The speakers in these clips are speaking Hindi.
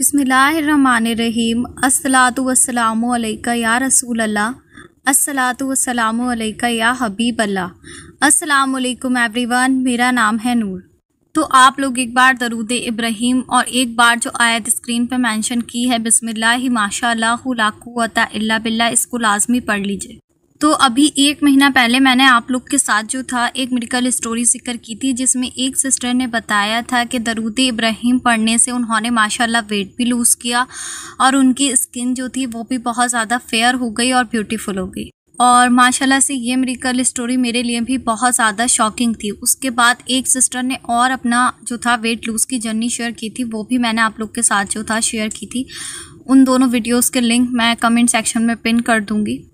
बसमीम असलातुलसलामैका या रसूल अल्लाह असलातुलसलामैका या हबीब अल्लाह असलकम एवरीवन मेरा नाम है नूर तो आप लोग एक बार दरूद इब्राहिम और एक बार जो आयत स्क्रीन पर मेंशन की है बिसमिल्लाह माशा लाकुवत बिल्ला इसको लाजमी पढ़ लीजिए तो अभी एक महीना पहले मैंने आप लोग के साथ जो था एक मेडिकल स्टोरी जिक्र की थी जिसमें एक सिस्टर ने बताया था कि दरूद इब्राहिम पढ़ने से उन्होंने माशाल्लाह वेट भी लूज़ किया और उनकी स्किन जो थी वो भी बहुत ज़्यादा फेयर हो गई और ब्यूटीफुल हो गई और माशाल्लाह से ये मेडिकल स्टोरी मेरे लिए भी बहुत ज़्यादा शॉकिंग थी उसके बाद एक सिस्टर ने और अपना जो था वेट लूज़ की जर्नी शेयर की थी वो भी मैंने आप लोग के साथ जो था शेयर की थी उन दोनों वीडियोस के लिंक मैं कमेंट सेक्शन में पिन कर दूंगी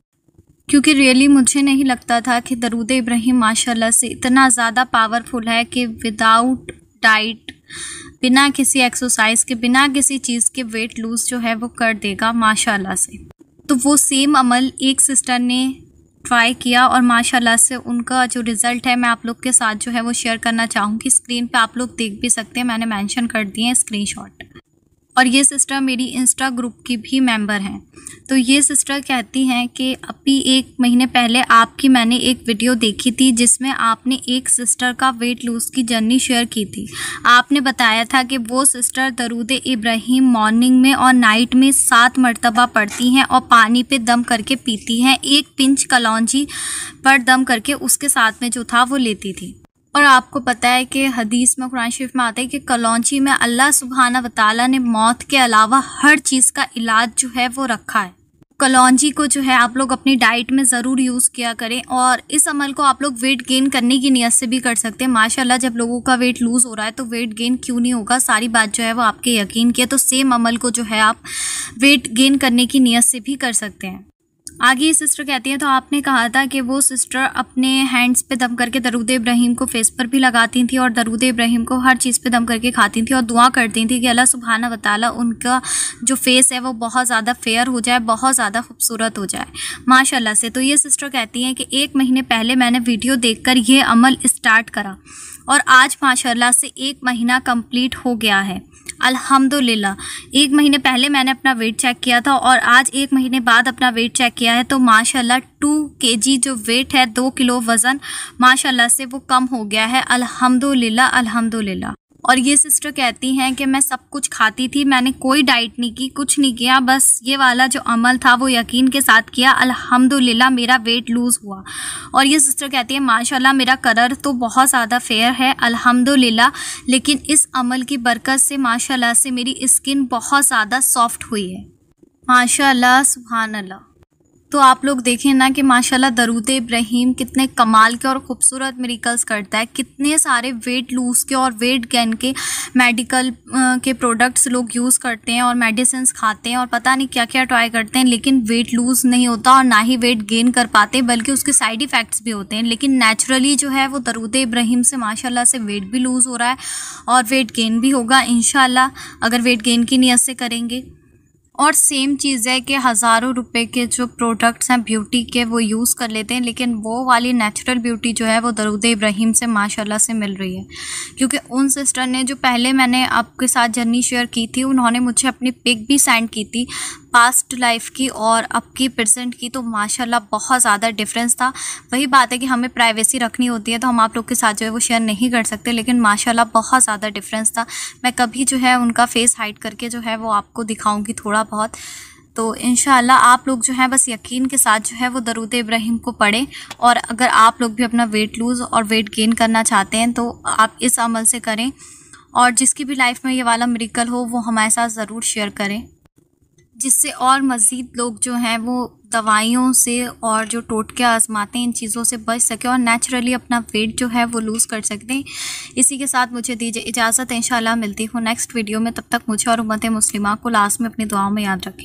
क्योंकि रियली मुझे नहीं लगता था कि दरूद इब्राहिम माशाल्लाह से इतना ज़्यादा पावरफुल है कि विदाउट डाइट बिना किसी एक्सरसाइज के बिना किसी चीज़ के वेट लूज़ जो है वो कर देगा माशाल्लाह से तो वो सेम अमल एक सिस्टर ने ट्राई किया और माशाल्लाह से उनका जो रिज़ल्ट है मैं आप लोग के साथ जो है वो शेयर करना चाहूँगी स्क्रीन पे आप लोग देख भी सकते हैं मैंने मेंशन कर दिए हैं स्क्रीनशॉट और ये सिस्टर मेरी इंस्टा ग्रुप की भी मेंबर हैं तो ये सिस्टर कहती हैं कि अभी एक महीने पहले आपकी मैंने एक वीडियो देखी थी जिसमें आपने एक सिस्टर का वेट लूज़ की जर्नी शेयर की थी आपने बताया था कि वो सिस्टर दरूद इब्राहिम मॉर्निंग में और नाइट में सात मरतबा पढ़ती हैं और पानी पे दम करके पीती हैं एक पिंच कलौजी पर दम करके उसके साथ में जो था वो लेती थी और आपको पता है कि हदीस में कुरान शरीफ में आता है कि कलौची में अल्लाह सुबहाना वाली ने मौत के अलावा हर चीज़ का इलाज जो है वो रखा है कलौजी को जो है आप लोग अपनी डाइट में ज़रूर यूज़ किया करें और इस अमल को आप लोग वेट गेन करने की नीयत से भी कर सकते हैं माशाल्लाह जब लोगों का वेट लूज़ हो रहा है तो वेट गेन क्यों नहीं होगा सारी बात जो है वो आपके यकीन की है तो सेम अमल को जो है आप वेट गेन करने की नीयत से भी कर सकते हैं आगे ये सिस्टर कहती है तो आपने कहा था कि वो सिस्टर अपने हैंड्स पे दम करके दरूद इब्राहिम को फेस पर भी लगाती थी और दरूद इब्राहिम को हर चीज़ पे दम करके खाती थी और दुआ करती थी कि अल्लाह सुबहाना वाली उनका जो फेस है वो बहुत ज़्यादा फेयर हो जाए बहुत ज़्यादा खूबसूरत हो जाए माशाला से तो ये सिस्टर कहती हैं कि एक महीने पहले मैंने वीडियो देख ये अमल इस्टार्ट करा और आज माशाला से एक महीना कम्प्लीट हो गया है अल्हम्दुलिल्लाह एक महीने पहले मैंने अपना वेट चेक किया था और आज एक महीने बाद अपना वेट चेक किया है तो माशाल्लाह टू के जी जो वेट है दो किलो वज़न माशाल्लाह से वो कम हो गया है अल्हम्दुलिल्लाह अल्हम्दुलिल्लाह और ये सिस्टर कहती हैं कि मैं सब कुछ खाती थी मैंने कोई डाइट नहीं की कुछ नहीं किया बस ये वाला जो अमल था वो यकीन के साथ किया अल्हम्दुलिल्लाह मेरा वेट लूज़ हुआ और ये सिस्टर कहती है माशाल्लाह मेरा कलर तो बहुत ज़्यादा फेयर है अल्हम्दुलिल्लाह लेकिन इस अमल की बरकत से माशाल्लाह से मेरी स्किन बहुत ज़्यादा सॉफ्ट हुई है माशाल्लाह सुबहानल्लाह तो आप लोग देखें ना कि माशाल्लाह दरूद इब्राहिम कितने कमाल के और ख़ूबसूरत मेरिकल्स करता है कितने सारे वेट लूज़ के और वेट गेन के मेडिकल के प्रोडक्ट्स लोग यूज़ करते हैं और मेडिसिन खाते हैं और पता नहीं क्या क्या ट्राई करते हैं लेकिन वेट लूज़ नहीं होता और ना ही वेट गेन कर पाते बल्कि उसके साइड इफ़ेक्ट्स भी होते हैं लेकिन नेचुरली जो है वो दरूद इब्राहिम से माशाला से वेट भी लूज़ हो रहा है और वेट गेन भी होगा इन अगर वेट गेन की नीयत से करेंगे और सेम चीज़ है कि हज़ारों रुपए के जो प्रोडक्ट्स हैं ब्यूटी के वो यूज़ कर लेते हैं लेकिन वो वाली नेचुरल ब्यूटी जो है वो दरुद इब्राहिम से माशाल्लाह से मिल रही है क्योंकि उन सिस्टर ने जो पहले मैंने आपके साथ जर्नी शेयर की थी उन्होंने मुझे अपनी पिक भी सेंड की थी पास्ट लाइफ की और अब की प्रेजेंट की तो माशाल्लाह बहुत ज़्यादा डिफरेंस था वही बात है कि हमें प्राइवेसी रखनी होती है तो हम आप लोग के साथ जो है वो शेयर नहीं कर सकते लेकिन माशाल्लाह बहुत ज़्यादा डिफरेंस था मैं कभी जो है उनका फेस हाइड करके जो है वो आपको दिखाऊँगी थोड़ा बहुत तो इन आप लोग जो है बस यकीन के साथ जो है वो दरूद इब्राहिम को पढ़ें और अगर आप लोग भी अपना वेट लूज़ और वेट गेन करना चाहते हैं तो आप इस अमल से करें और जिसकी भी लाइफ में ये वाला मेरिकल हो वो हमारे साथ ज़रूर शेयर करें जिससे और मज़ीद लोग जो हैं वो दवाइयों से और जो टोटके आजमाते हैं इन चीज़ों से बच सके और नेचुरली अपना वेट जो है वो लूज़ कर सकते हैं इसी के साथ मुझे दीजिए इजाज़त इंशाल्लाह मिलती हूँ नेक्स्ट वीडियो में तब तक मुझे और उम्मत मुस्लिमा को लास्ट में अपनी दुआओं में याद रखें